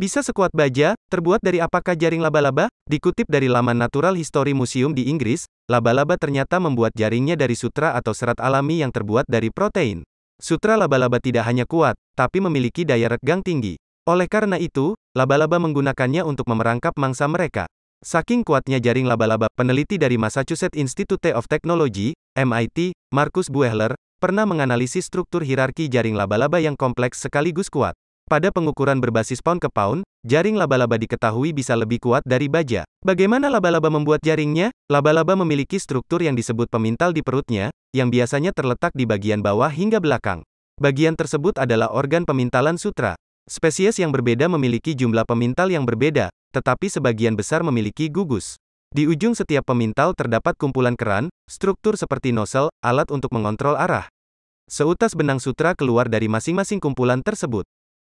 Bisa sekuat baja, terbuat dari apakah jaring laba-laba? Dikutip dari laman Natural History Museum di Inggris, laba-laba ternyata membuat jaringnya dari sutra atau serat alami yang terbuat dari protein. Sutra laba-laba tidak hanya kuat, tapi memiliki daya regang tinggi. Oleh karena itu, laba-laba menggunakannya untuk memerangkap mangsa mereka. Saking kuatnya jaring laba-laba, peneliti dari Massachusetts Institute of Technology, MIT, Markus Buehler, pernah menganalisis struktur hierarki jaring laba-laba yang kompleks sekaligus kuat. Pada pengukuran berbasis pound ke pound, jaring laba-laba diketahui bisa lebih kuat dari baja. Bagaimana laba-laba membuat jaringnya? Laba-laba memiliki struktur yang disebut pemintal di perutnya, yang biasanya terletak di bagian bawah hingga belakang. Bagian tersebut adalah organ pemintalan sutra. Spesies yang berbeda memiliki jumlah pemintal yang berbeda, tetapi sebagian besar memiliki gugus. Di ujung setiap pemintal terdapat kumpulan keran, struktur seperti nosel, alat untuk mengontrol arah. Seutas benang sutra keluar dari masing-masing kumpulan tersebut.